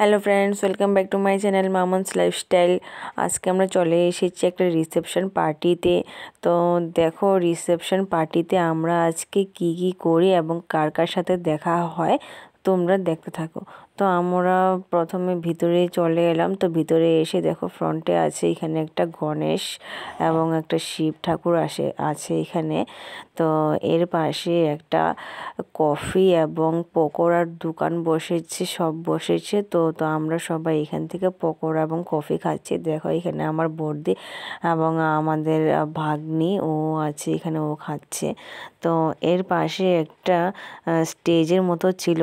hello friends welcome back to my channel মামন্স lifestyle আজকে আমরা চলে এসেছি একটা রিসেপশন পার্টিতে তো দেখো রিসেপশন পার্টিতে আমরা আজকে কি কি করি এবং কার কার সাথে দেখা হয় তোমরা দেখতে থাকো তো আমরা প্রথমে ভিতরে চলে এলাম তো ভিতরে এসে দেখো ফ্রন্টে আছে এখানে একটা গণেশ এবং একটা শিব ঠাকুর আসে আছে এখানে তো এর পাশে একটা কফি এবং পকোড়ার দোকান বসেছে সব বসেছে তো তো আমরা সবাই এখান থেকে পকোড়া এবং কফি খাচ্ছি দেখো এখানে আমার বর্দি এবং আমাদের ভাগ্নি ও আছে এখানে ও খাচ্ছে তো এর পাশে একটা স্টেজের মতো ছিল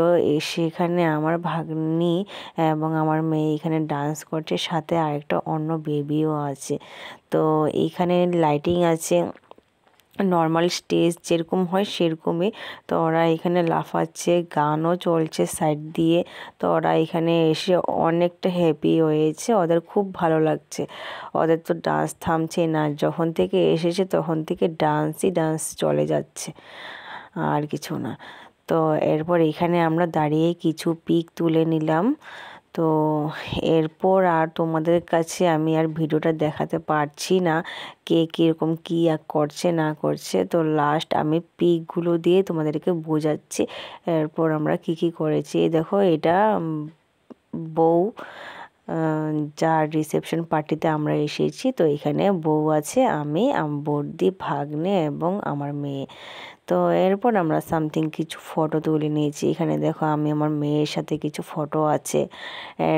সেখানে আমার ভাগ ভাগ্নি এবং আমার মেয়ে এখানে ডান্স করছে সাথে আরেকটা অন্য বেবিও আছে তো এইখানে লাইটিং আছে নর্মাল স্টেজ যেরকম হয় সেরকমই তো ওরা এখানে লাফাচ্ছে গানও চলছে সাইড দিয়ে তো ওরা এখানে এসে অনেকটা হ্যাপি হয়েছে ওদের খুব ভালো লাগছে ওদের তো ডান্স থামছে না যখন থেকে এসেছে তখন থেকে ডান্সই ডান্স চলে যাচ্ছে আর কিছু না তো এরপর এখানে আমরা দাঁড়িয়ে কিছু পিক তুলে নিলাম তো এরপর আর তোমাদের কাছে আমি আর ভিডিওটা দেখাতে পারছি না কে কীরকম কী করছে না করছে তো লাস্ট আমি পিকগুলো দিয়ে তোমাদেরকে বোঝাচ্ছি এরপর আমরা কি কি করেছি দেখো এটা বউ যার রিসেপশন পার্টিতে আমরা এসেছি তো এখানে বউ আছে আমি বর্দি ভাগ্নে এবং আমার মেয়ে তো এরপর আমরা সামথিং কিছু ফটো তুলে নিয়েছি এখানে দেখো আমি আমার মেয়ের সাথে কিছু ফটো আছে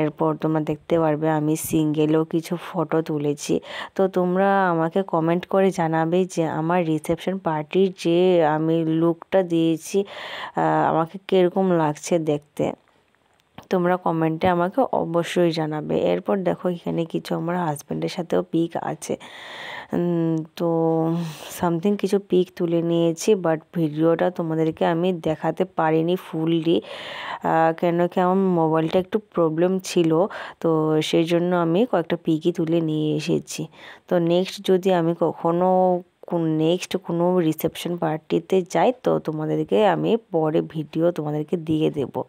এরপর তোমরা দেখতে পারবে আমি সিঙ্গেলও কিছু ফটো তুলেছি তো তোমরা আমাকে কমেন্ট করে জানাবে যে আমার রিসেপশন পার্টির যে আমি লুকটা দিয়েছি আমাকে কীরকম লাগছে দেখতে তোমরা কমেন্টে আমাকে অবশ্যই জানাবে এরপর দেখো এখানে কিছু আমার হাজব্যান্ডের সাথেও পিক আছে তো সামথিং কিছু পিক তুলে নিয়েছি বাট ভিডিওটা তোমাদেরকে আমি দেখাতে পারিনি ফুললি কেন কি আমার মোবাইলটা একটু প্রবলেম ছিল তো সেই জন্য আমি কয়েকটা পিকই তুলে নিয়ে এসেছি তো নেক্সট যদি আমি কখনও নেক্সট কোনো রিসেপশন পার্টিতে যাই তো তোমাদেরকে আমি পরে ভিডিও তোমাদেরকে দিয়ে দেবো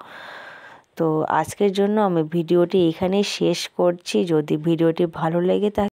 তো আজকের জন্য আমি ভিডিওটি এখানেই শেষ করছি যদি ভিডিওটি ভালো লেগে থাকে